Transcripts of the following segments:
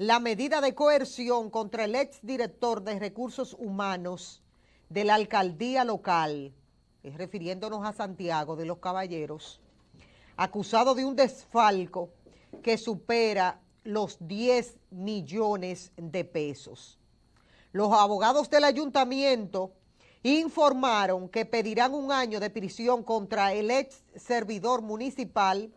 la medida de coerción contra el ex director de recursos humanos de la alcaldía local, es refiriéndonos a Santiago de los Caballeros, acusado de un desfalco que supera los 10 millones de pesos. Los abogados del ayuntamiento informaron que pedirán un año de prisión contra el ex servidor municipal.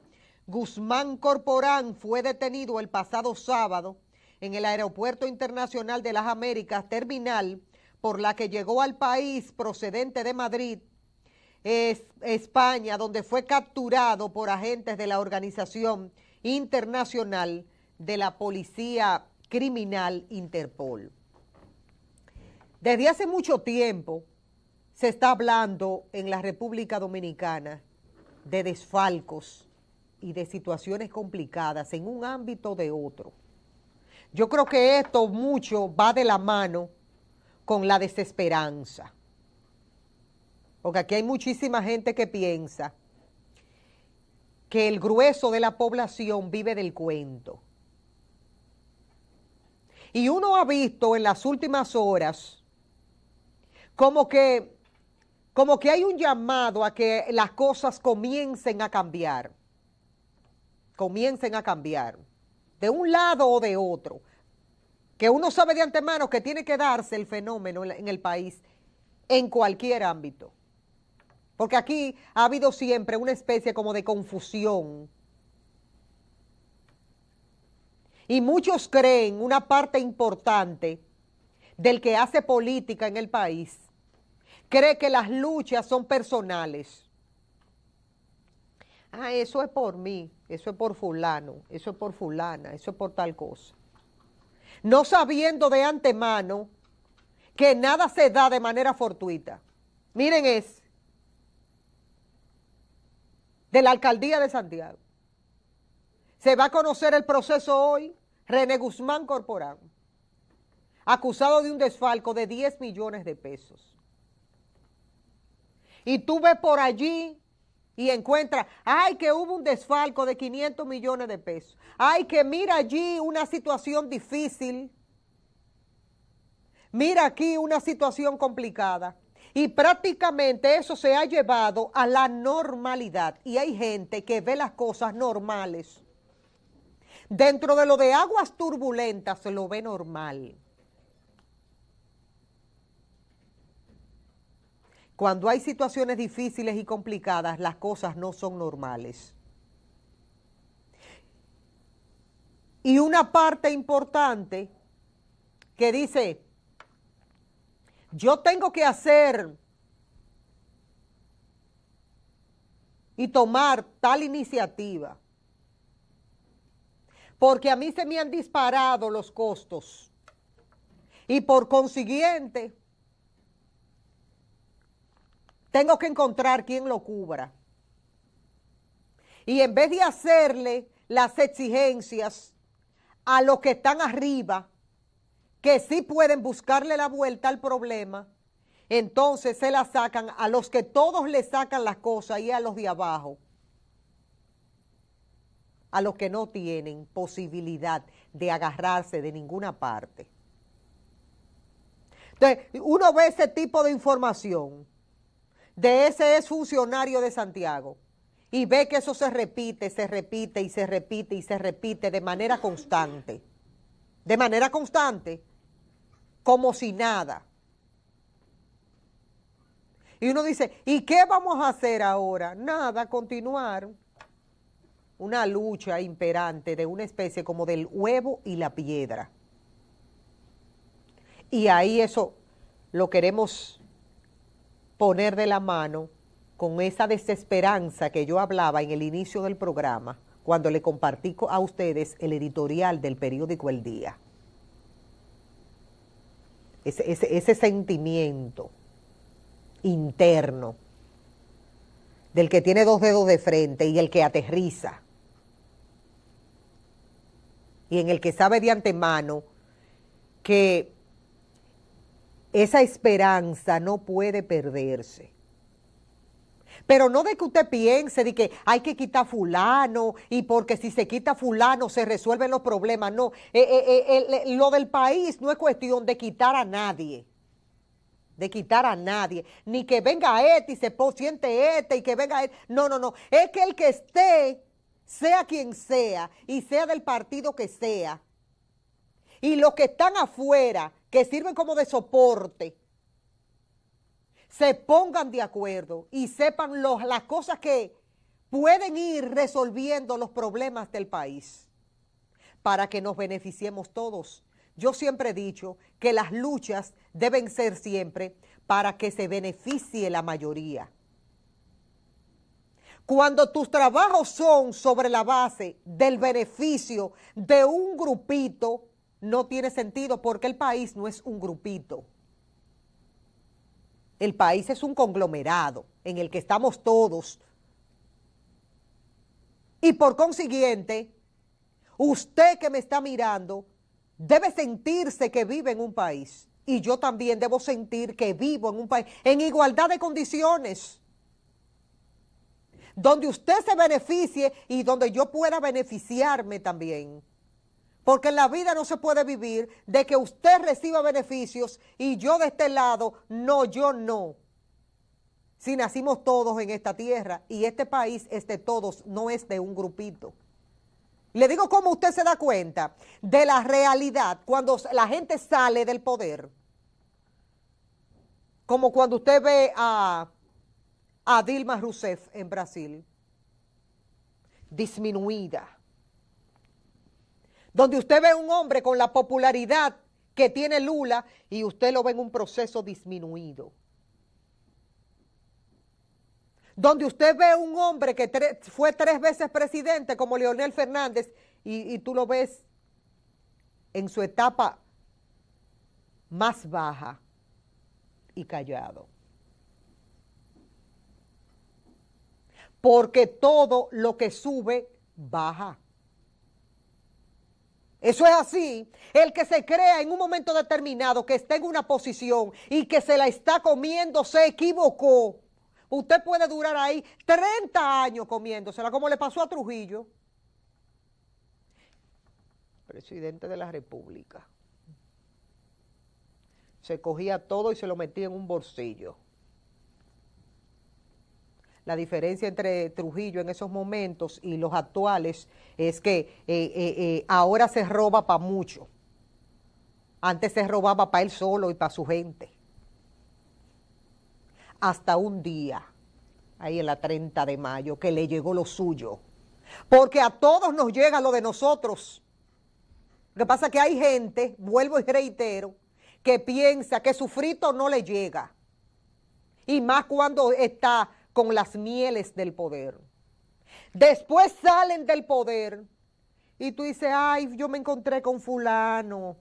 Guzmán Corporán fue detenido el pasado sábado en el Aeropuerto Internacional de las Américas, terminal por la que llegó al país procedente de Madrid, es España, donde fue capturado por agentes de la Organización Internacional de la Policía Criminal Interpol. Desde hace mucho tiempo se está hablando en la República Dominicana de desfalcos y de situaciones complicadas en un ámbito de otro. Yo creo que esto mucho va de la mano con la desesperanza. Porque aquí hay muchísima gente que piensa que el grueso de la población vive del cuento. Y uno ha visto en las últimas horas como que, como que hay un llamado a que las cosas comiencen a cambiar. Comiencen a cambiar de un lado o de otro, que uno sabe de antemano que tiene que darse el fenómeno en el país en cualquier ámbito. Porque aquí ha habido siempre una especie como de confusión. Y muchos creen una parte importante del que hace política en el país. Cree que las luchas son personales ah, eso es por mí, eso es por fulano, eso es por fulana, eso es por tal cosa. No sabiendo de antemano que nada se da de manera fortuita. Miren es de la alcaldía de Santiago. Se va a conocer el proceso hoy, René Guzmán Corporal, acusado de un desfalco de 10 millones de pesos. Y tú ves por allí y encuentra, ay, que hubo un desfalco de 500 millones de pesos, ay, que mira allí una situación difícil, mira aquí una situación complicada. Y prácticamente eso se ha llevado a la normalidad. Y hay gente que ve las cosas normales. Dentro de lo de aguas turbulentas se lo ve normal. Cuando hay situaciones difíciles y complicadas, las cosas no son normales. Y una parte importante que dice, yo tengo que hacer y tomar tal iniciativa, porque a mí se me han disparado los costos y por consiguiente tengo que encontrar quién lo cubra. Y en vez de hacerle las exigencias a los que están arriba, que sí pueden buscarle la vuelta al problema, entonces se la sacan a los que todos le sacan las cosas y a los de abajo, a los que no tienen posibilidad de agarrarse de ninguna parte. Entonces, uno ve ese tipo de información de ese es funcionario de Santiago y ve que eso se repite, se repite y se repite y se repite de manera constante, de manera constante, como si nada. Y uno dice, ¿y qué vamos a hacer ahora? Nada, continuar una lucha imperante de una especie como del huevo y la piedra. Y ahí eso lo queremos poner de la mano con esa desesperanza que yo hablaba en el inicio del programa, cuando le compartí a ustedes el editorial del periódico El Día. Ese, ese, sentimiento interno del que tiene dos dedos de frente y el que aterriza y en el que sabe de antemano que esa esperanza no puede perderse. Pero no de que usted piense de que hay que quitar fulano y porque si se quita fulano se resuelven los problemas. No, eh, eh, eh, lo del país no es cuestión de quitar a nadie. De quitar a nadie. Ni que venga este y se posiente este y que venga este. No, no, no. Es que el que esté, sea quien sea y sea del partido que sea, y los que están afuera que sirven como de soporte, se pongan de acuerdo y sepan las cosas que pueden ir resolviendo los problemas del país para que nos beneficiemos todos. Yo siempre he dicho que las luchas deben ser siempre para que se beneficie la mayoría. Cuando tus trabajos son sobre la base del beneficio de un grupito no tiene sentido porque el país no es un grupito. El país es un conglomerado en el que estamos todos. Y por consiguiente, usted que me está mirando debe sentirse que vive en un país. Y yo también debo sentir que vivo en un país en igualdad de condiciones. Donde usted se beneficie y donde yo pueda beneficiarme también. Porque la vida no se puede vivir de que usted reciba beneficios y yo de este lado, no, yo no. Si nacimos todos en esta tierra y este país es de todos, no es de un grupito. Le digo cómo usted se da cuenta de la realidad cuando la gente sale del poder. Como cuando usted ve a, a Dilma Rousseff en Brasil, disminuida donde usted ve un hombre con la popularidad que tiene Lula y usted lo ve en un proceso disminuido. Donde usted ve un hombre que fue tres veces presidente como Leonel Fernández y, y tú lo ves en su etapa más baja y callado. Porque todo lo que sube, baja. Eso es así. El que se crea en un momento determinado que está en una posición y que se la está comiendo se equivocó. Usted puede durar ahí 30 años comiéndosela, como le pasó a Trujillo, presidente de la República. Se cogía todo y se lo metía en un bolsillo. La diferencia entre Trujillo en esos momentos y los actuales es que eh, eh, eh, ahora se roba para mucho. Antes se robaba para él solo y para su gente. Hasta un día, ahí en la 30 de mayo, que le llegó lo suyo. Porque a todos nos llega lo de nosotros. Lo que pasa es que hay gente, vuelvo y reitero, que piensa que su frito no le llega. Y más cuando está con las mieles del poder. Después salen del poder y tú dices, ay, yo me encontré con fulano.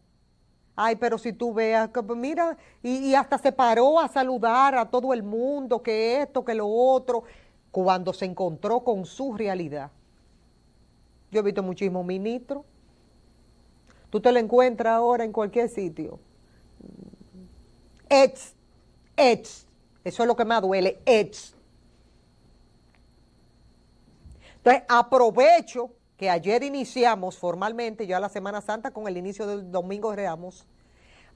Ay, pero si tú veas, pues, mira, y, hasta se paró a saludar a todo el mundo, que esto, que lo otro, cuando se encontró con su realidad. Yo he visto muchísimos ministros. Tú te lo encuentras ahora en cualquier sitio. Ex, ex, eso es lo que más duele, ex entonces, aprovecho que ayer iniciamos formalmente, ya la Semana Santa, con el inicio del Domingo de Ramos,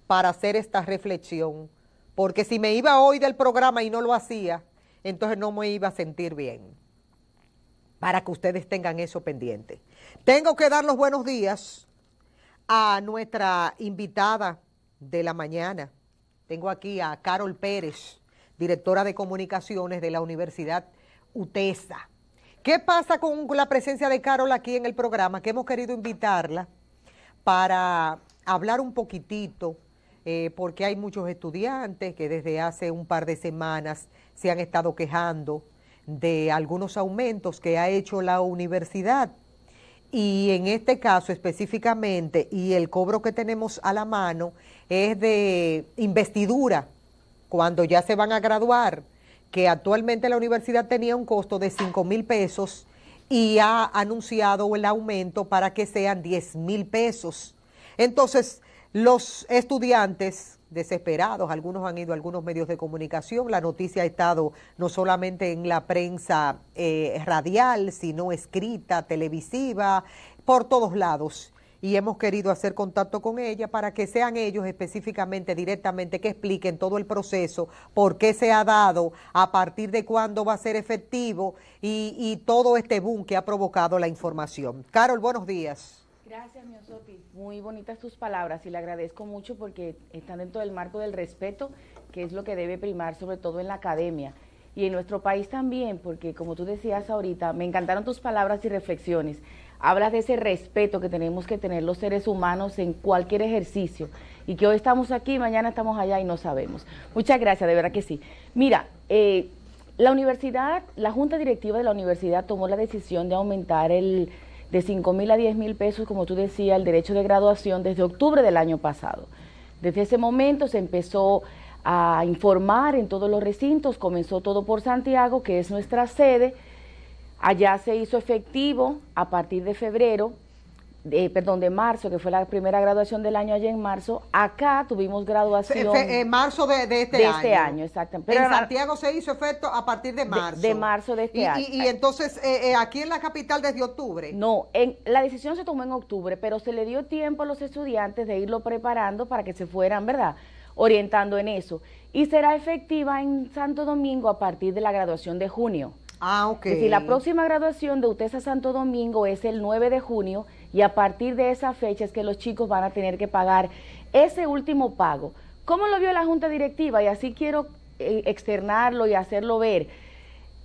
para hacer esta reflexión. Porque si me iba hoy del programa y no lo hacía, entonces no me iba a sentir bien. Para que ustedes tengan eso pendiente. Tengo que dar los buenos días a nuestra invitada de la mañana. Tengo aquí a Carol Pérez, directora de comunicaciones de la Universidad UTESA. ¿Qué pasa con la presencia de Carol aquí en el programa? Que hemos querido invitarla para hablar un poquitito, eh, porque hay muchos estudiantes que desde hace un par de semanas se han estado quejando de algunos aumentos que ha hecho la universidad. Y en este caso específicamente, y el cobro que tenemos a la mano es de investidura, cuando ya se van a graduar que actualmente la universidad tenía un costo de 5 mil pesos y ha anunciado el aumento para que sean 10 mil pesos. Entonces, los estudiantes desesperados, algunos han ido a algunos medios de comunicación, la noticia ha estado no solamente en la prensa eh, radial, sino escrita, televisiva, por todos lados y hemos querido hacer contacto con ella para que sean ellos específicamente, directamente, que expliquen todo el proceso, por qué se ha dado, a partir de cuándo va a ser efectivo y, todo este boom que ha provocado la información. Carol, buenos días. Gracias, Soti. Muy bonitas tus palabras y le agradezco mucho porque están dentro del marco del respeto, que es lo que debe primar, sobre todo en la academia y en nuestro país también, porque como tú decías ahorita, me encantaron tus palabras y reflexiones hablas de ese respeto que tenemos que tener los seres humanos en cualquier ejercicio y que hoy estamos aquí, mañana estamos allá y no sabemos. Muchas gracias, de verdad que sí. Mira, eh, la universidad, la junta directiva de la universidad tomó la decisión de aumentar el de 5 mil a 10 mil pesos, como tú decías, el derecho de graduación desde octubre del año pasado. Desde ese momento se empezó a informar en todos los recintos, comenzó todo por Santiago, que es nuestra sede, Allá se hizo efectivo a partir de febrero, perdón, de marzo, que fue la primera graduación del año allá en marzo. Acá tuvimos graduación. En eh, marzo este de, este año. De este año, exactamente. Pero en Santiago se hizo efecto a partir de marzo. De, marzo de este y, año. Y, entonces, eh, eh, aquí en la capital desde octubre. No, en, la decisión se tomó en octubre, pero se le dio tiempo a los estudiantes de irlo preparando para que se fueran, ¿verdad? Orientando en eso. Y será efectiva en Santo Domingo a partir de la graduación de junio. Ah, ok. Es la próxima graduación de UTESA Santo Domingo es el 9 de junio y a partir de esa fecha es que los chicos van a tener que pagar ese último pago. ¿Cómo lo vio la Junta Directiva? Y así quiero eh, externarlo y hacerlo ver.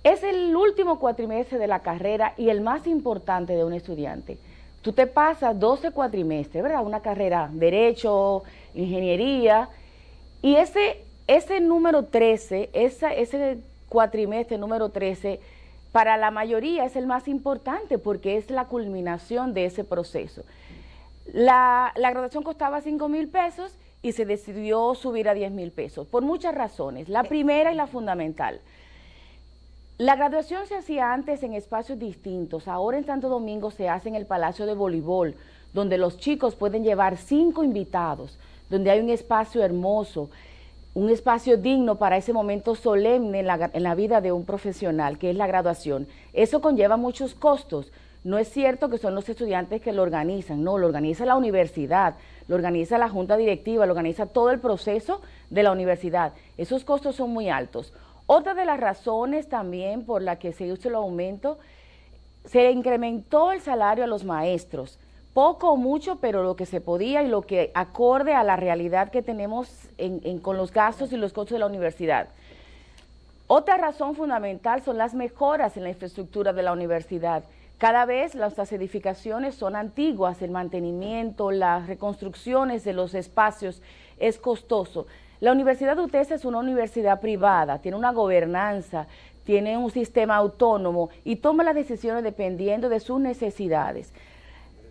Es el último cuatrimestre de la carrera y el más importante de un estudiante. Tú te pasas 12 cuatrimestres, ¿verdad? Una carrera, derecho, ingeniería, y ese, ese número 13, esa, ese cuatrimestre número 13, para la mayoría es el más importante porque es la culminación de ese proceso. La, graduación costaba 5 mil pesos y se decidió subir a 10 mil pesos, por muchas razones. La primera y la fundamental. La graduación se hacía antes en espacios distintos, ahora en Santo Domingo se hace en el Palacio de Voleibol, donde los chicos pueden llevar cinco invitados, donde hay un espacio hermoso, un espacio digno para ese momento solemne en la, en la, vida de un profesional, que es la graduación. Eso conlleva muchos costos. No es cierto que son los estudiantes que lo organizan, no, lo organiza la universidad, lo organiza la junta directiva, lo organiza todo el proceso de la universidad. Esos costos son muy altos. Otra de las razones también por la que se hizo el aumento, se incrementó el salario a los maestros poco o mucho, pero lo que se podía y lo que acorde a la realidad que tenemos con los gastos y los costos de la universidad. Otra razón fundamental son las mejoras en la infraestructura de la universidad. Cada vez las edificaciones son antiguas, el mantenimiento, las reconstrucciones de los espacios es costoso. La Universidad de UTES es una universidad privada, tiene una gobernanza, tiene un sistema autónomo y toma las decisiones dependiendo de sus necesidades.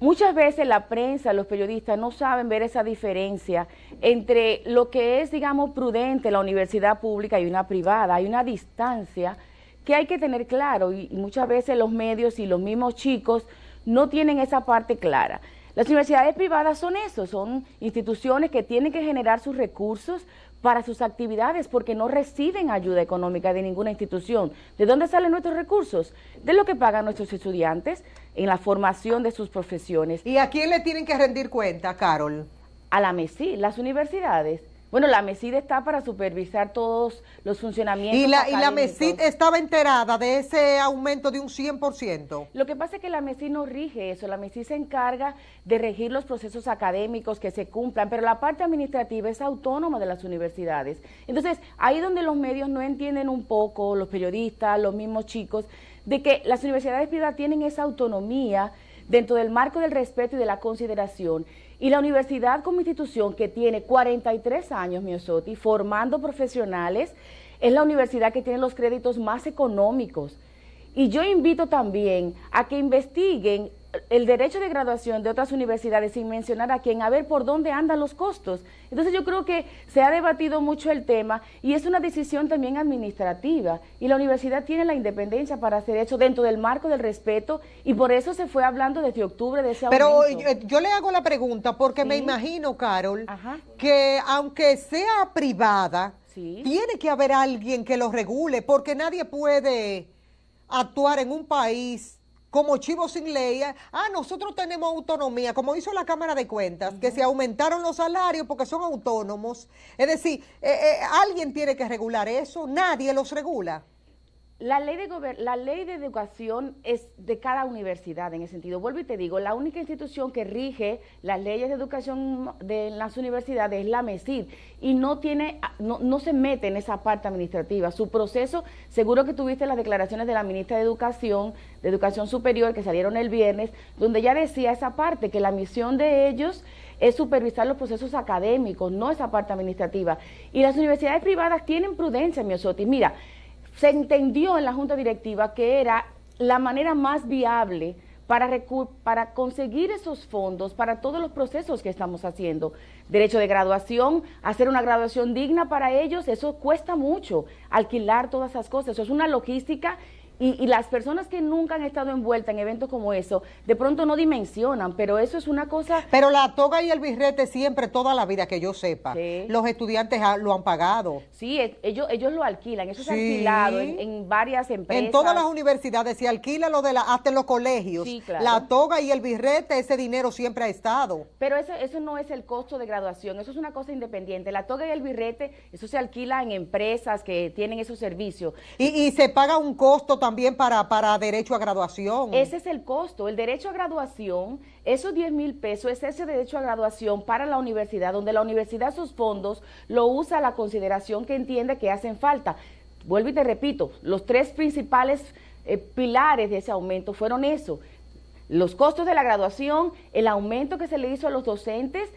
Muchas veces la prensa, los periodistas no saben ver esa diferencia entre lo que es, digamos, prudente la universidad pública y una privada. Hay una distancia que hay que tener claro y, muchas veces los medios y los mismos chicos no tienen esa parte clara. Las universidades privadas son eso, son instituciones que tienen que generar sus recursos para sus actividades porque no reciben ayuda económica de ninguna institución. ¿De dónde salen nuestros recursos? De lo que pagan nuestros estudiantes, en la formación de sus profesiones. ¿Y a quién le tienen que rendir cuenta, Carol? A la MESI, las universidades. Bueno, la MESID está para supervisar todos los funcionamientos. ¿Y la, y la MESID estaba enterada de ese aumento de un 100%? Lo que pasa es que la MESID no rige eso. La MESID se encarga de regir los procesos académicos que se cumplan, pero la parte administrativa es autónoma de las universidades. Entonces, ahí donde los medios no entienden un poco, los periodistas, los mismos chicos, de que las universidades privadas tienen esa autonomía dentro del marco del respeto y de la consideración. Y la universidad como institución que tiene 43 años, Miosotti, formando profesionales, es la universidad que tiene los créditos más económicos. Y yo invito también a que investiguen el derecho de graduación de otras universidades sin mencionar a quién, a ver por dónde andan los costos. Entonces yo creo que se ha debatido mucho el tema y es una decisión también administrativa y la universidad tiene la independencia para hacer eso dentro del marco del respeto y por eso se fue hablando desde octubre de ese Pero eh, Yo, yo, le hago la pregunta porque me imagino, Carol, que aunque sea privada, tiene que haber alguien que lo regule porque nadie puede actuar en un país como chivo sin ley, ah, ah, nosotros tenemos autonomía, como hizo la Cámara de Cuentas, que se aumentaron los salarios porque son autónomos. Es decir, eh, eh, alguien tiene que regular eso, nadie los regula. La ley, de la ley de educación es de cada universidad en ese sentido. Vuelvo y te digo, la única institución que rige las leyes de educación de las universidades es la MESID y no tiene, no, se mete en esa parte administrativa. Su proceso, seguro que tuviste las declaraciones de la ministra de Educación, de Educación Superior, que salieron el viernes, donde ya decía esa parte, que la misión de ellos es supervisar los procesos académicos, no esa parte administrativa. Y las universidades privadas tienen prudencia, osotis. Mira, se entendió en la Junta Directiva que era la manera más viable para, conseguir esos fondos para todos los procesos que estamos haciendo. Derecho de graduación, hacer una graduación digna para ellos, eso cuesta mucho, alquilar todas esas cosas, eso es una logística y, las personas que nunca han estado envueltas en eventos como eso, de pronto no dimensionan, pero eso es una cosa... Pero la toga y el birrete siempre, toda la vida que yo sepa, los estudiantes ah, lo han pagado. Sí, ellos, ellos lo alquilan, eso se ha alquilado en, varias empresas. En todas las universidades se alquila lo de la, hasta en los colegios. La toga y el birrete, ese dinero siempre ha estado. Pero eso, eso no es el costo de graduación, eso es una cosa independiente. La toga y el birrete, eso se alquila en empresas que tienen esos servicios. Y, y se paga un costo también también para, para derecho a graduación. Ese es el costo, el derecho a graduación, esos 10 mil pesos es ese derecho a graduación para la universidad, donde la universidad sus fondos lo usa a la consideración que entiende que hacen falta. Vuelvo y te repito, los tres principales eh, pilares de ese aumento fueron eso, los costos de la graduación, el aumento que se le hizo a los docentes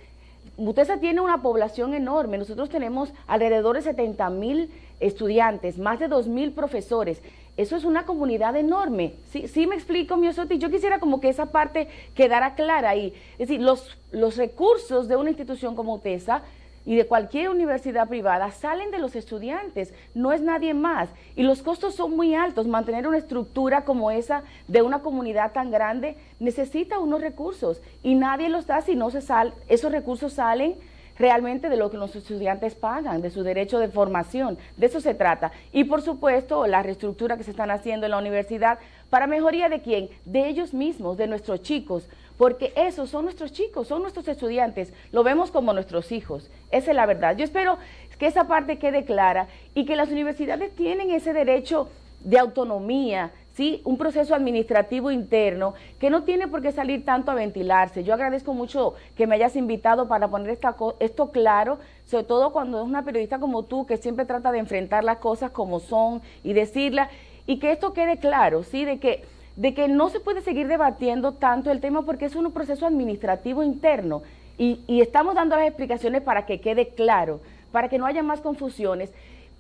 Mutesa tiene una población enorme. Nosotros tenemos alrededor de 70 mil estudiantes, más de 2 mil profesores. Eso es una comunidad enorme. Sí, sí me explico, Miosotti. Yo quisiera como que esa parte quedara clara ahí. Es decir, los, los recursos de una institución como Utesa y de cualquier universidad privada salen de los estudiantes, no es nadie más. Y los costos son muy altos. Mantener una estructura como esa de una comunidad tan grande necesita unos recursos y nadie los da si no se salen, Esos recursos salen realmente de lo que los estudiantes pagan, de su derecho de formación. De eso se trata. Y por supuesto, la reestructura que se están haciendo en la universidad para mejoría de quién? De ellos mismos, de nuestros chicos. Porque esos son nuestros chicos, son nuestros estudiantes, lo vemos como nuestros hijos. Esa es la verdad. Yo espero que esa parte quede clara y que las universidades tienen ese derecho de autonomía, ¿sí? un proceso administrativo interno que no tiene por qué salir tanto a ventilarse. Yo agradezco mucho que me hayas invitado para poner esta, esto claro, sobre todo cuando es una periodista como tú que siempre trata de enfrentar las cosas como son y decirlas y que esto quede claro, ¿sí? de que de que no se puede seguir debatiendo tanto el tema porque es un proceso administrativo interno y, y estamos dando las explicaciones para que quede claro, para que no haya más confusiones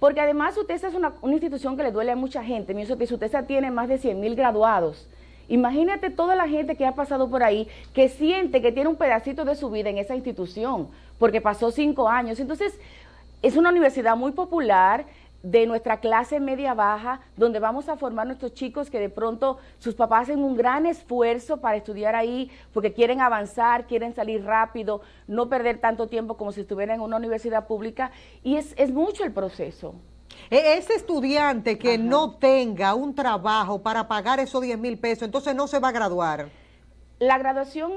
porque además UTESA es una, institución que le duele a mucha gente. Mi UTESA tiene más de 100 mil graduados. Imagínate toda la gente que ha pasado por ahí, que siente que tiene un pedacito de su vida en esa institución, porque pasó cinco años. Entonces, es una universidad muy popular, de nuestra clase media baja, donde vamos a formar nuestros chicos que de pronto sus papás hacen un gran esfuerzo para estudiar ahí, porque quieren avanzar, quieren salir rápido, no perder tanto tiempo como si estuvieran en una universidad pública, y es, es mucho el proceso. E, ese estudiante que no tenga un trabajo para pagar esos 10 mil pesos, entonces no se va a graduar. La graduación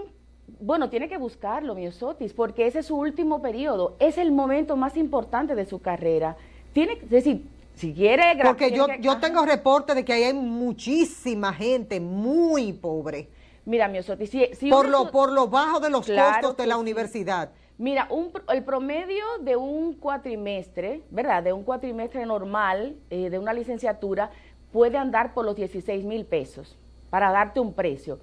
bueno, tiene que buscarlo, Miosotis, porque ese es su último periodo, es el momento más importante de su carrera tiene que decir, si quiere... Porque yo, yo tengo reporte de que hay muchísima gente muy pobre. Mira, mi Osotis, por, lo, por lo bajo de los costos de la universidad. Mira, el promedio de un cuatrimestre, ¿verdad? De un cuatrimestre normal, eh, de una licenciatura, puede andar por los 16 mil pesos, para darte un precio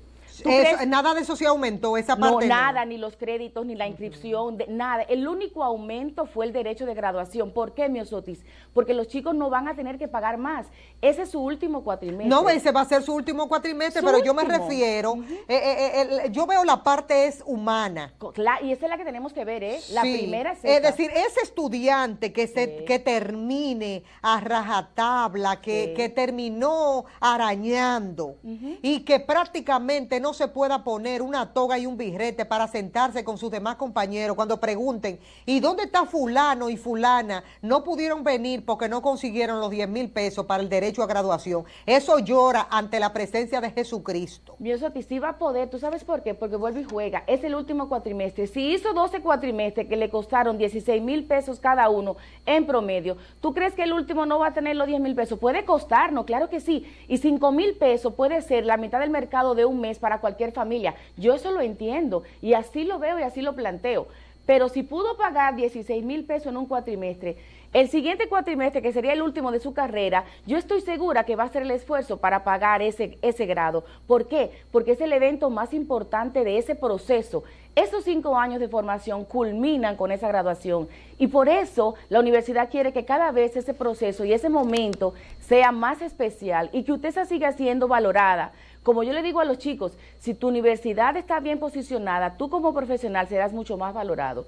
nada de eso se aumentó, esa parte. No, nada, ni los créditos, ni la inscripción, nada. El único aumento fue el derecho de graduación. ¿Por qué, Miosotis? Porque los chicos no van a tener que pagar más. Ese es su último cuatrimestre. No, ese va a ser su último cuatrimestre, pero yo me refiero, eh, eh, eh, yo veo la parte es humana. y esa es la que tenemos que ver, ¿eh? La primera es Es decir, ese estudiante que, se, que termine a rajatabla, que, terminó arañando y que prácticamente no se pueda poner una toga y un birrete para sentarse con sus demás compañeros cuando pregunten, ¿y dónde está fulano y fulana? No pudieron venir porque no consiguieron los 10 mil pesos para el derecho a graduación. Eso llora ante la presencia de Jesucristo. que sí va a poder, ¿tú sabes por qué? Porque vuelve y juega. Es el último cuatrimestre. Si hizo 12 cuatrimestres que le costaron 16 mil pesos cada uno en promedio, ¿tú crees que el último no va a tener los 10 mil pesos? Puede no claro que sí. Y cinco mil pesos puede ser la mitad del mercado de un mes para cualquier familia. Yo eso lo entiendo y así lo veo y así lo planteo. Pero si pudo pagar 16 mil pesos en un cuatrimestre, el siguiente cuatrimestre, que sería el último de su carrera, yo estoy segura que va a hacer el esfuerzo para pagar ese, grado. ¿Por qué? Porque es el evento más importante de ese proceso. Esos cinco años de formación culminan con esa graduación y por eso la universidad quiere que cada vez ese proceso y ese momento sea más especial y que usted siga siendo valorada como yo le digo a los chicos, si tu universidad está bien posicionada, tú como profesional serás mucho más valorado.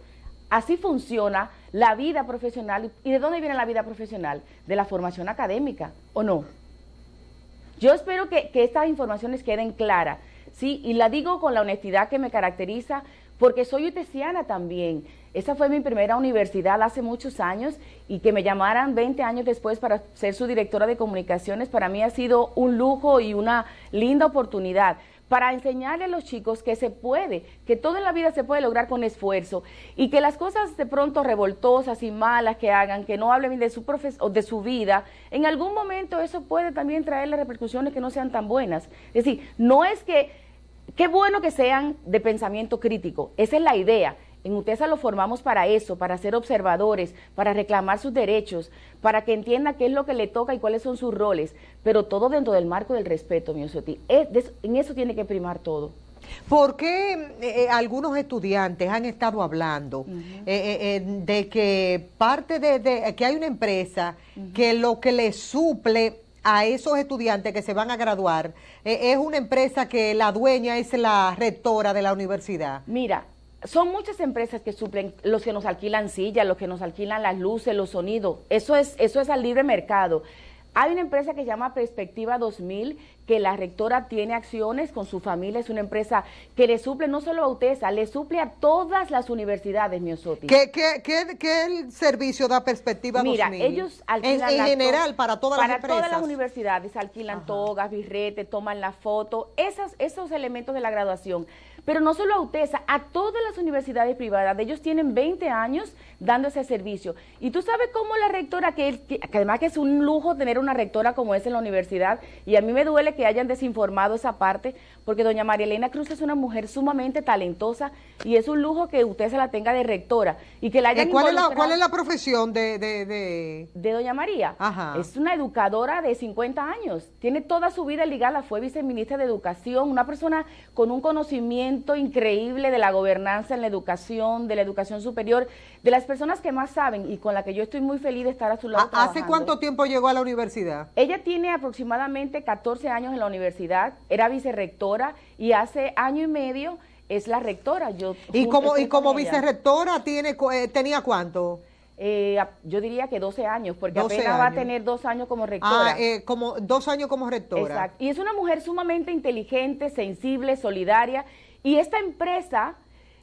Así funciona la vida profesional. ¿Y de dónde viene la vida profesional? De la formación académica, ¿o no? Yo espero que, estas informaciones queden claras, ¿sí? Y la digo con la honestidad que me caracteriza, porque soy utesiana también. Esa fue mi primera universidad hace muchos años y que me llamaran 20 años después para ser su directora de comunicaciones, para mí ha sido un lujo y una linda oportunidad para enseñarle a los chicos que se puede, que todo en la vida se puede lograr con esfuerzo y que las cosas de pronto revoltosas y malas que hagan, que no hablen de su o de su vida, en algún momento eso puede también traerle repercusiones que no sean tan buenas. Es decir, no es que qué bueno que sean de pensamiento crítico, esa es la idea, en UTESA lo formamos para eso, para ser observadores, para reclamar sus derechos, para que entienda qué es lo que le toca y cuáles son sus roles, pero todo dentro del marco del respeto, mi En eso tiene que primar todo. ¿Por qué eh, eh, algunos estudiantes han estado hablando eh, de que parte de, que hay una empresa que lo que le suple a esos estudiantes que se van a graduar es una empresa que la dueña es la rectora de la universidad? Mira, son muchas empresas que suplen los que nos alquilan sillas, los que nos alquilan las luces, los sonidos. Eso es, eso es al libre mercado. Hay una empresa que se llama Perspectiva 2000, que la rectora tiene acciones con su familia, es una empresa que le suple no solo a UTESA, le suple a todas las universidades, Miosotis. ¿Qué, qué, qué, qué servicio da Perspectiva 2000? Mira, ellos alquilan... En, general, para todas las empresas. Para todas las universidades, alquilan togas, birretes, toman la foto, esas, esos elementos de la graduación pero no solo a UTESA, a todas las universidades privadas, ellos tienen 20 años dando ese servicio. Y tú sabes cómo la rectora, que, además que es un lujo tener una rectora como es en la universidad, y a mí me duele que hayan desinformado esa parte, porque doña María Elena Cruz es una mujer sumamente talentosa y es un lujo que UTESA la tenga de rectora y que la eh, hayan ¿Cuál, es la, ¿Cuál es la profesión de, doña María? Es una educadora de 50 años, tiene toda su vida ligada, fue viceministra de Educación, una persona con un conocimiento increíble de la gobernanza en la educación, de la educación superior, de las personas que más saben y con la que yo estoy muy feliz de estar a su lado. ¿Hace cuánto tiempo llegó a la universidad? Ella tiene aproximadamente 14 años en la universidad, era vicerrectora y hace año y medio es la rectora. Yo ¿Y como, y como vicerrectora tiene, eh, tenía cuánto? Eh, yo diría que 12 años, porque apenas va a tener dos años como rectora. Ah, eh, como dos años como rectora. Exacto. Y es una mujer sumamente inteligente, sensible, solidaria y esta empresa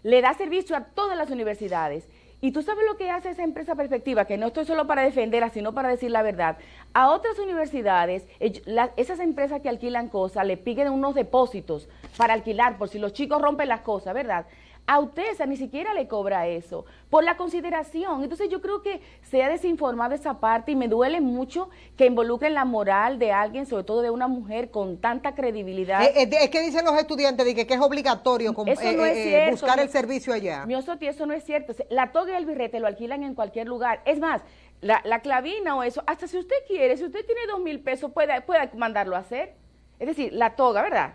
le da servicio a todas las universidades. Y tú sabes lo que hace esa empresa perspectiva, que no estoy solo para defenderla, sino para decir la verdad. A otras universidades, esas empresas que alquilan cosas le piden unos depósitos para alquilar, por si los chicos rompen las cosas, ¿verdad? a usted ni siquiera le cobra eso, por la consideración. Entonces yo creo que se ha desinformado esa parte y me duele mucho que involucren la moral de alguien, sobre todo de una mujer con tanta credibilidad. Eh, eh, es que dicen los estudiantes de que, es obligatorio eh, buscar el servicio allá. Mi eso no es cierto. La toga y el birrete lo alquilan en cualquier lugar. Es más, la, clavina o eso, hasta si usted quiere, si usted tiene dos mil pesos, puede, mandarlo a hacer. Es decir, la toga, ¿verdad?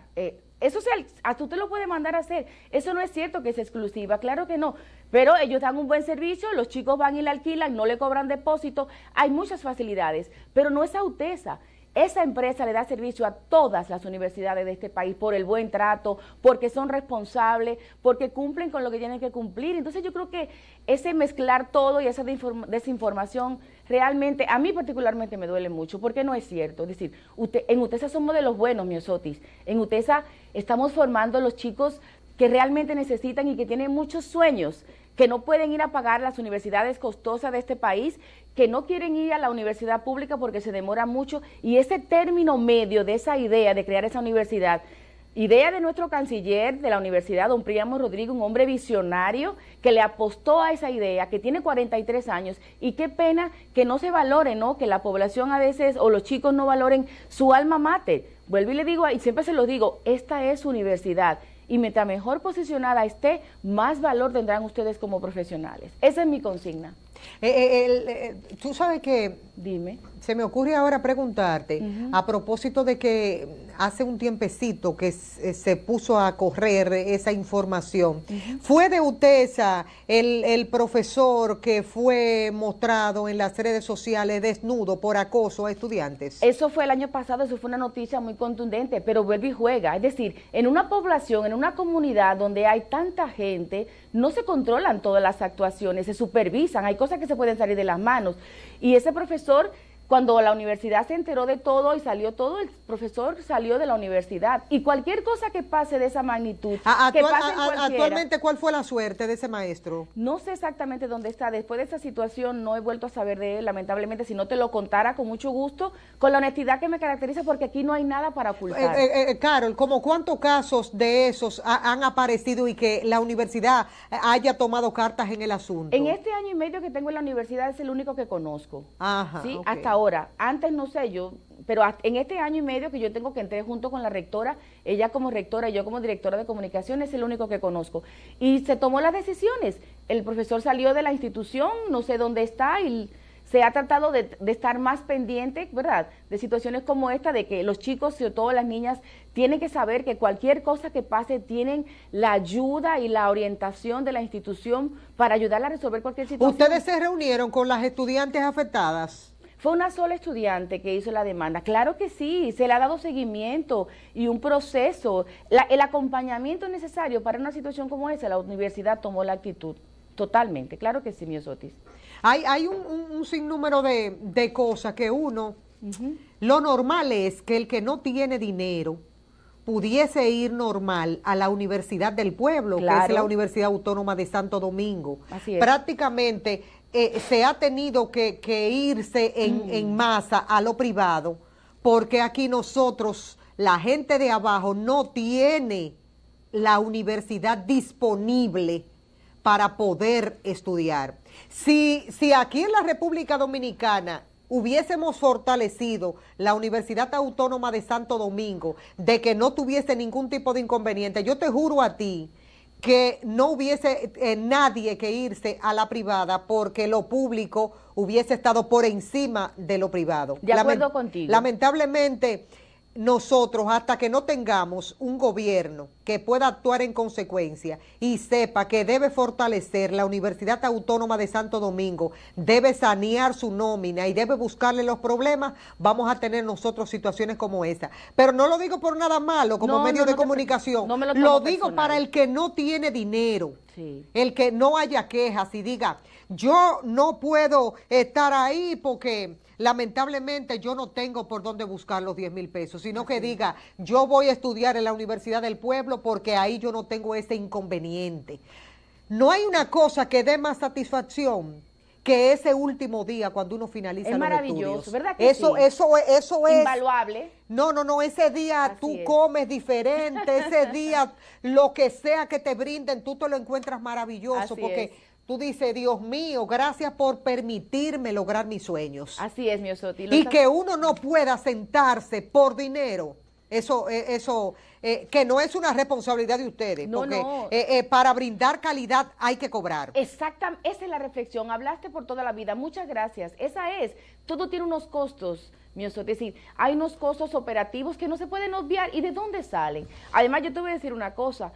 Eso se, a tú te lo puede mandar a hacer. Eso no es cierto que es exclusiva, claro que no. Pero ellos dan un buen servicio, los chicos van y la alquilan, no le cobran depósito. Hay muchas facilidades, pero no es auteza. Esa empresa le da servicio a todas las universidades de este país por el buen trato, porque son responsables, porque cumplen con lo que tienen que cumplir. Entonces yo creo que ese mezclar todo y esa desinformación realmente, a mí particularmente me duele mucho, porque no es cierto. Es decir, usted, en UTESA somos de los buenos, miosotis. En UTESA estamos formando los chicos que realmente necesitan y que tienen muchos sueños que no pueden ir a pagar las universidades costosas de este país, que no quieren ir a la universidad pública porque se demora mucho y ese término medio de esa idea de crear esa universidad Idea de nuestro canciller de la universidad, don Priamo Rodríguez, un hombre visionario que le apostó a esa idea, que tiene 43 años y qué pena que no se valore, ¿no? Que la población a veces o los chicos no valoren su alma mate. Vuelvo y le digo, y siempre se lo digo, esta es universidad, y mientras mejor posicionada esté, más valor tendrán ustedes como profesionales. Esa es mi consigna. Eh, eh, eh, tú sabes que... Dime se me ocurre ahora preguntarte, a propósito de que hace un tiempecito que eh, se puso a correr esa información, ¿fue de Utesa el, el profesor que fue mostrado en las redes sociales desnudo por acoso a estudiantes? Eso fue el año pasado, eso fue una noticia muy contundente, pero vuelve y juega. Es decir, en una población, en una comunidad donde hay tanta gente, no se controlan todas las actuaciones, se supervisan, hay cosas que se pueden salir de las manos. Y ese profesor cuando la universidad se enteró de todo y salió todo, el profesor salió de la universidad. Y cualquier cosa que pase de esa magnitud, ah, ah, ah, actualmente, ¿cuál fue la suerte de ese maestro? No sé exactamente dónde está. Después de esa situación no he vuelto a saber de él, lamentablemente. Si no te lo contara con mucho gusto, con la honestidad que me caracteriza, porque aquí no hay nada para eh, ocultar. Eh, eh, Carol, ¿cómo cuántos casos de esos han aparecido y que la universidad haya tomado cartas en el asunto? En este año y medio que tengo en la universidad es el único que conozco. Ajá. ¿sí? Hasta Ahora, antes no sé, yo, pero en este año y medio que yo tengo que entrar junto con la rectora, ella como rectora y yo como directora de comunicación es el único que conozco. Y se tomó las decisiones. El profesor salió de la institución, no sé dónde está, y se ha tratado de, estar más pendiente, ¿verdad? De situaciones como esta, de que los chicos, y todas las niñas, tienen que saber que cualquier cosa que pase tienen la ayuda y la orientación de la institución para ayudarla a resolver cualquier situación. ¿Ustedes se reunieron con las estudiantes afectadas? Fue una sola estudiante que hizo la demanda. Claro que sí, se le ha dado seguimiento y un proceso, el acompañamiento necesario para una situación como esa. La universidad tomó la actitud totalmente, claro que sí, Miosotis. Hay, hay un, sinnúmero de, cosas que uno, lo normal es que el que no tiene dinero, pudiese ir normal a la Universidad del Pueblo, que es la Universidad Autónoma de Santo Domingo. Así es. Prácticamente eh, se ha tenido que, irse en, mm. en, masa a lo privado, porque aquí nosotros, la gente de abajo, no tiene la universidad disponible para poder estudiar. Si, si aquí en la República Dominicana hubiésemos fortalecido la Universidad Autónoma de Santo Domingo, de que no tuviese ningún tipo de inconveniente, yo te juro a ti que no hubiese eh, nadie que irse a la privada porque lo público hubiese estado por encima de lo privado. De acuerdo contigo. Lamentablemente nosotros, hasta que no tengamos un gobierno que pueda actuar en consecuencia y sepa que debe fortalecer la Universidad Autónoma de Santo Domingo, debe sanear su nómina y debe buscarle los problemas, vamos a tener nosotros situaciones como esa. Pero no lo digo por nada malo como medio de comunicación, lo, digo para el que no tiene dinero, el que no haya quejas y diga, yo no puedo estar ahí porque lamentablemente yo no tengo por dónde buscar los 10 mil pesos, sino que diga, yo voy a estudiar en la Universidad del Pueblo porque ahí yo no tengo este inconveniente. No hay una cosa que dé más satisfacción que ese último día cuando uno finaliza es maravilloso, ¿verdad? eso, eso, eso es invaluable. No, no, no. Ese día tú comes diferente. ese día lo que sea que te brinden, tú te lo encuentras maravilloso porque Tú dices, Dios mío, gracias por permitirme lograr mis sueños. Así es, mi Y que uno no pueda sentarse por dinero eso, eh, eso eh, que no es una responsabilidad de ustedes, porque eh, para brindar calidad hay que cobrar. Exactamente, esa es la reflexión. Hablaste por toda la vida, muchas gracias. Esa es, todo tiene unos costos. Es decir, hay unos costos operativos que no se pueden obviar y de dónde salen. Además, yo te voy a decir una cosa,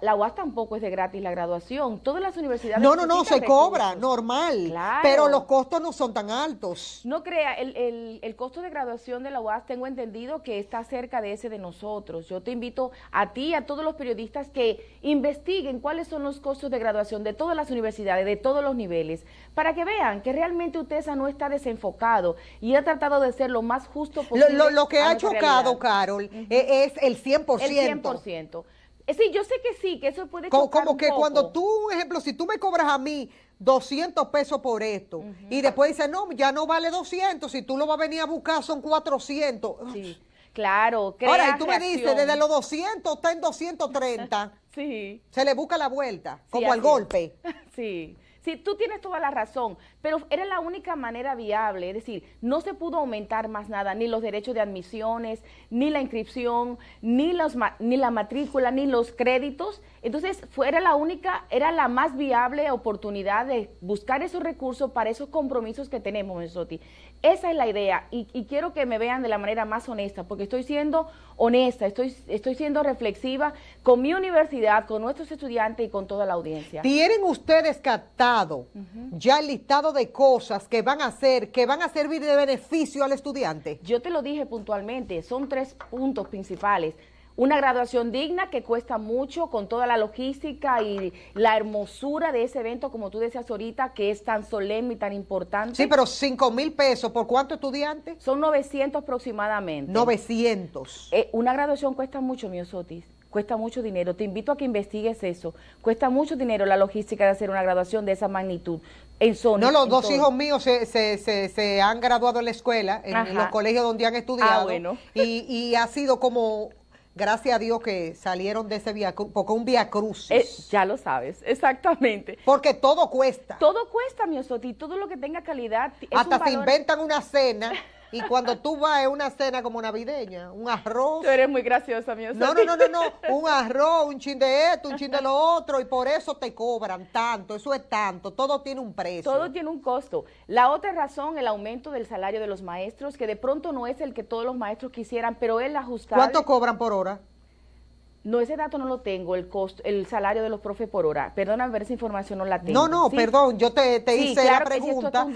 la UAS tampoco es de gratis la graduación. Todas las universidades. No, no, no, se cobra, normal. Pero los costos no son tan altos. No crea, el, el, el, costo de graduación de la UAS tengo entendido que está cerca de ese de nosotros. Yo te invito a ti a todos los periodistas que investiguen cuáles son los costos de graduación de todas las universidades, de todos los niveles, para que vean que realmente UTESA no está desenfocado y ha tratado de ser lo más justo posible. Lo, que ha chocado, Carol, e, es el 100%. El 100%. Sí, yo sé que sí, que eso puede Co Como que cuando tú, un ejemplo, si tú me cobras a mí 200 pesos por esto y después dices, no, ya no vale 200, si tú lo vas a venir a buscar son 400. Sí, claro. Crea Ahora, y tú me dices, desde los 200 está en 230. sí. Se le busca la vuelta, como al golpe. Sí si tú tienes toda la razón, pero era la única manera viable, es decir, no se pudo aumentar más nada, ni los derechos de admisiones, ni la inscripción, ni, los, ni la matrícula, ni los créditos. Entonces, fue, era la única, era la más viable oportunidad de buscar esos recursos para esos compromisos que tenemos, en SOTI. Esa es la idea y, quiero que me vean de la manera más honesta, porque estoy siendo honesta, estoy, estoy siendo reflexiva con mi universidad, con nuestros estudiantes y con toda la audiencia. Tienen ustedes captado ya el listado de cosas que van a hacer, que van a servir de beneficio al estudiante. Yo te lo dije puntualmente, son tres puntos principales una graduación digna que cuesta mucho con toda la logística y la hermosura de ese evento, como tú decías ahorita, que es tan solemne y tan importante. Sí, pero 5 mil pesos, ¿por cuánto estudiantes? Son 900 aproximadamente. 900. Eh, una graduación cuesta mucho, mi Osotis cuesta mucho dinero. Te invito a que investigues eso. Cuesta mucho dinero la logística de hacer una graduación de esa magnitud. En Sony, no, los dos hijos míos se, se, han graduado en la escuela, en los colegios donde han ah, estudiado. Ah, bueno. y, y ha sido como gracias a Dios que salieron de ese via porque un via eh, ya lo sabes, exactamente. Porque todo cuesta. Todo cuesta, mi Osoti, todo lo que tenga calidad. Hasta se inventan una cena Y cuando tú vas a una cena como navideña, un arroz. Tú eres muy graciosa, mi No, no, no, no, no. Un arroz, un chin de esto, un chin de lo otro. Y por eso te cobran tanto. Eso es tanto. Todo tiene un precio. Todo tiene un costo. La otra razón, el aumento del salario de los maestros, que de pronto no es el que todos los maestros quisieran, pero él ajustar... ¿Cuánto cobran por hora? No, ese dato no lo tengo, el costo, el salario de los profes por hora. Perdóname, ver esa información no la tengo. No, no, perdón, yo te, te hice la pregunta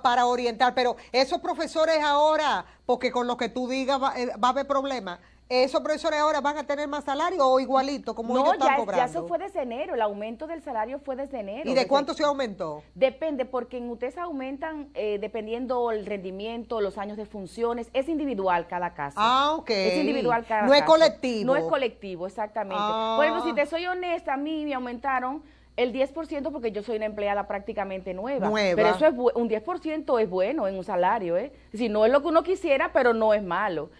para, orientar, pero esos profesores ahora, porque con lo que tú digas va, eh, va a haber problemas, ¿Esos profesores ahora van a tener más salario o igualito como ellos están cobrando? No, ya eso fue desde enero, el aumento del salario fue desde enero. ¿Y de cuánto se aumentó? Depende, porque en UTES aumentan eh, dependiendo el rendimiento, los años de funciones, es individual cada casa. Ah, ok. Es individual cada casa. No es colectivo. No es colectivo, exactamente. Bueno, si ah. te soy honesta, a mí me aumentaron el 10% porque yo soy una empleada prácticamente nueva. nueva. Pero eso es un 10% es bueno en un salario, ¿eh? Si no es lo que uno quisiera, pero no es malo.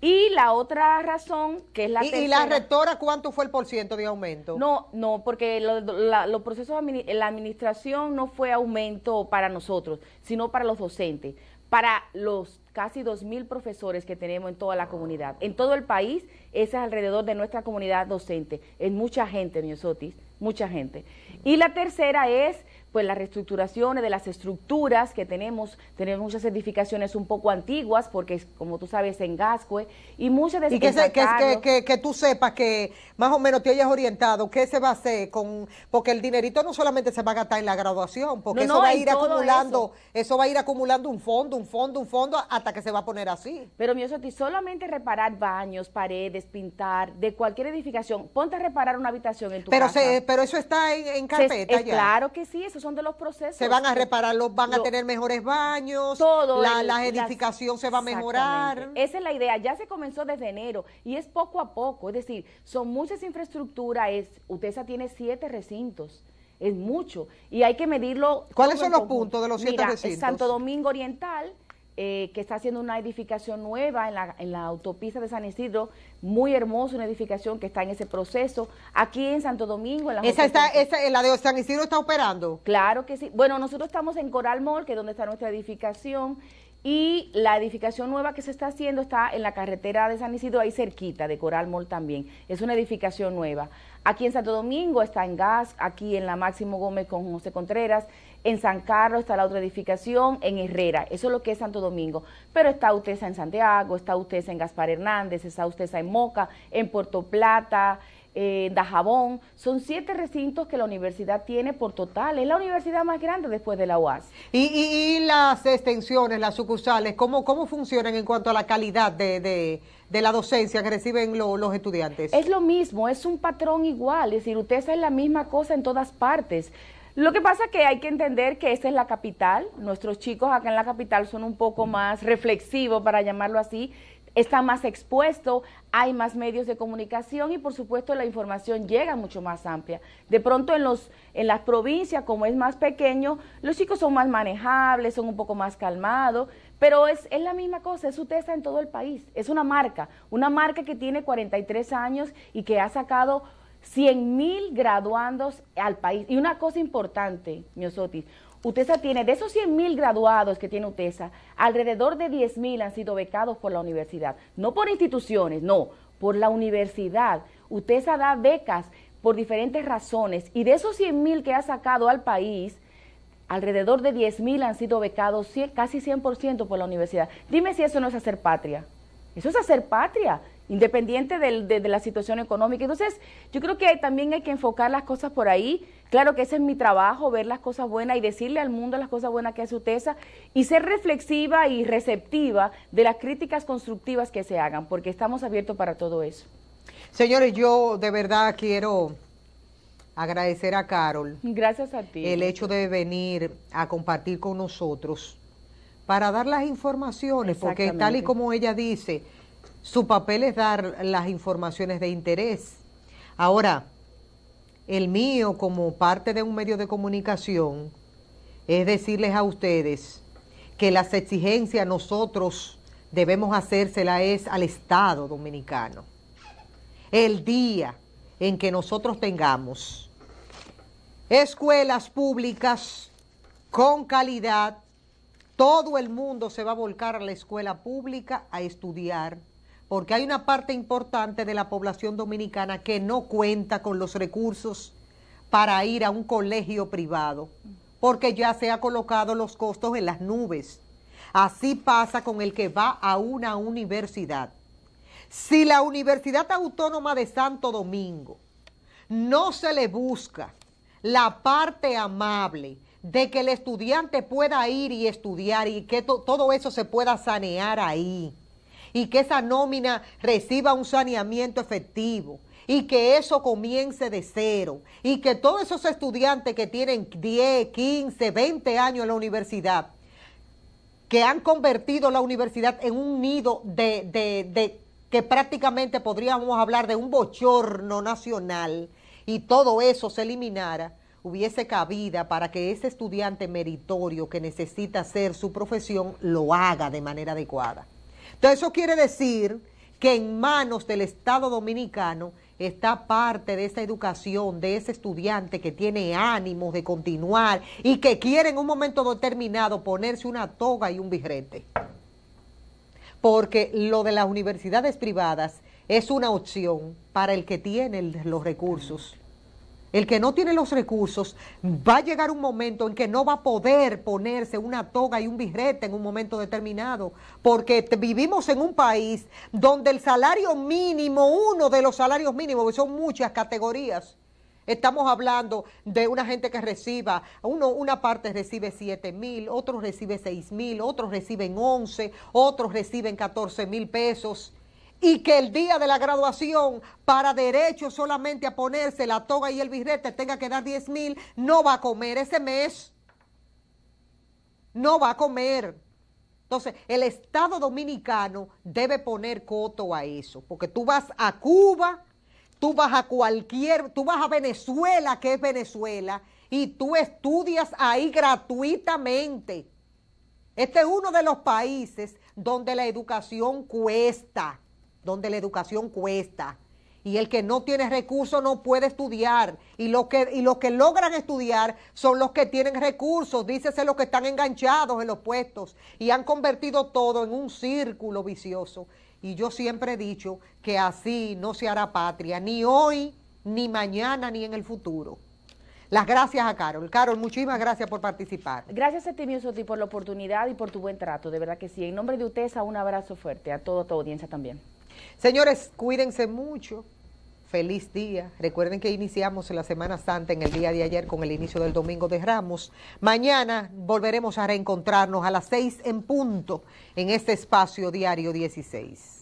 Y la otra razón, que es la ¿Y, tercera, ¿Y la rectora cuánto fue el por ciento de aumento? No, no, porque la, los procesos, la administración no fue aumento para nosotros, sino para los docentes, para los casi 2.000 profesores que tenemos en toda la comunidad. En todo el país, ese es alrededor de nuestra comunidad docente. Es mucha gente, Miosotis, mucha gente. Y la tercera es pues las reestructuraciones de las estructuras que tenemos, tenemos muchas edificaciones un poco antiguas, porque como tú sabes, en Gascue, y muchas de Y que, que, tú sepas que más o menos te hayas orientado, qué se va a hacer con, porque el dinerito no solamente se va a gastar en la graduación, porque eso va a ir acumulando, eso. va a ir acumulando un fondo, un fondo, un fondo, hasta que se va a poner así. Pero mi ti solamente reparar baños, paredes, pintar, de cualquier edificación, ponte a reparar una habitación en tu pero casa. pero eso está en, carpeta ya. Claro que sí, eso son de los procesos. Se van a reparar, los, van a tener mejores baños, la, edificación se va a mejorar. Esa es la idea, ya se comenzó desde enero y es poco a poco, es decir, son muchas infraestructuras, es, Utesa tiene siete recintos es mucho y hay que medirlo. ¿Cuáles son los puntos de los siete recintos? Santo Domingo Oriental, eh, que está haciendo una edificación nueva en la, en la autopista de San Isidro, muy hermosa, una edificación que está en ese proceso. Aquí en Santo Domingo, en la esa está, esa, eh, la de San Isidro está operando. Claro que sí. Bueno, nosotros estamos en Coral Mall, que es donde está nuestra edificación. Y la edificación nueva que se está haciendo está en la carretera de San Isidro, ahí cerquita, de Coral Mall también. Es una edificación nueva. Aquí en Santo Domingo está en Gas, aquí en la Máximo Gómez con José Contreras, en San Carlos está la otra edificación, en Herrera, eso es lo que es Santo Domingo, pero está Utesa en Santiago, está Utesa en Gaspar Hernández, está Utesa en Moca, en Puerto Plata, en Dajabón, son siete recintos que la universidad tiene por total, es la universidad más grande después de la UAS. Y, las extensiones, las sucursales, ¿cómo, ¿cómo funcionan en cuanto a la calidad de, la docencia que reciben los estudiantes? Es lo mismo, es un patrón igual, es decir, UTESA es la misma cosa en todas partes. Lo que pasa es que hay que entender que esta es la capital, nuestros chicos acá en la capital son un poco mm. más reflexivos, para llamarlo así, está más expuesto hay más medios de comunicación y por supuesto la información llega mucho más amplia. De pronto en, los, en las provincias, como es más pequeño, los chicos son más manejables, son un poco más calmados, pero es, es, la misma cosa, es UTESA en todo el país, es una marca, una marca que tiene 43 años y que ha sacado 100 mil graduandos al país. Y una cosa importante, Miosotis, UTESA tiene, de esos 100 mil graduados que tiene UTESA, alrededor de 10 mil han sido becados por la universidad. No por instituciones, no, por la universidad. UTESA da becas por diferentes razones y de esos 100 mil que ha sacado al país, alrededor de 10 mil han sido becados cien, casi 100% por la universidad. Dime si eso no es hacer patria. Eso es hacer patria independiente de, la situación económica. Entonces, yo creo que también hay que enfocar las cosas por ahí. Claro que ese es mi trabajo, ver las cosas buenas y decirle al mundo las cosas buenas que hace UTESA y ser reflexiva y receptiva de las críticas constructivas que se hagan, porque estamos abiertos para todo eso. Señores, yo de verdad quiero agradecer a Carol. Gracias a ti. El hecho de venir a compartir con nosotros para dar las informaciones, porque tal y como ella dice, su papel es dar las informaciones de interés. Ahora, el mío como parte de un medio de comunicación es decirles a ustedes que las exigencias nosotros debemos hacérsela es al Estado dominicano. El día en que nosotros tengamos escuelas públicas con calidad, todo el mundo se va a volcar a la escuela pública a estudiar porque hay una parte importante de la población dominicana que no cuenta con los recursos para ir a un colegio privado, porque ya se han colocado los costos en las nubes. Así pasa con el que va a una universidad. Si la Universidad Autónoma de Santo Domingo no se le busca la parte amable de que el estudiante pueda ir y estudiar y que todo eso se pueda sanear ahí, y que esa nómina reciba un saneamiento efectivo y que eso comience de cero y que todos esos estudiantes que tienen 10, 15, 20 años en la universidad, que han convertido la universidad en un nido de, de, de que prácticamente podríamos hablar de un bochorno nacional y todo eso se eliminara, hubiese cabida para que ese estudiante meritorio que necesita hacer su profesión lo haga de manera adecuada. Entonces eso quiere decir que en manos del Estado Dominicano está parte de esa educación, de ese estudiante que tiene ánimos de continuar y que quiere en un momento determinado ponerse una toga y un birrete. Porque lo de las universidades privadas es una opción para el que tiene los recursos. El que no tiene los recursos va a llegar un momento en que no va a poder ponerse una toga y un birrete en un momento determinado, porque vivimos en un país donde el salario mínimo, uno de los salarios mínimos, que son muchas categorías, Estamos hablando de una gente que reciba, uno, una parte recibe 7 mil, otros recibe 6 mil, otros reciben 11, otros reciben 14 mil pesos y que el día de la graduación para derecho solamente a ponerse la toga y el birrete tenga que dar 10 mil, no va a comer ese mes. No va a comer. Entonces, el Estado dominicano debe poner coto a eso, porque tú vas a Cuba, tú vas a cualquier, tú vas a Venezuela, que es Venezuela, y tú estudias ahí gratuitamente. Este es uno de los países donde la educación cuesta donde la educación cuesta. Y el que no tiene recursos no puede estudiar. Y los que, que logran estudiar son los que tienen recursos, dícese los que están enganchados en los puestos y han convertido todo en un círculo vicioso. Y yo siempre he dicho que así no se hará patria, ni hoy, ni mañana, ni en el futuro. Las gracias a Carol. Carol, muchísimas gracias por participar. Gracias a ti, Soti, por la oportunidad y por tu buen trato. De verdad que sí. En nombre de ustedes, un abrazo fuerte a toda tu audiencia también. Señores, cuídense mucho. Feliz día. Recuerden que iniciamos la Semana Santa en el día de ayer con el inicio del Domingo de Ramos. Mañana volveremos a reencontrarnos a las seis en punto en este espacio diario 16.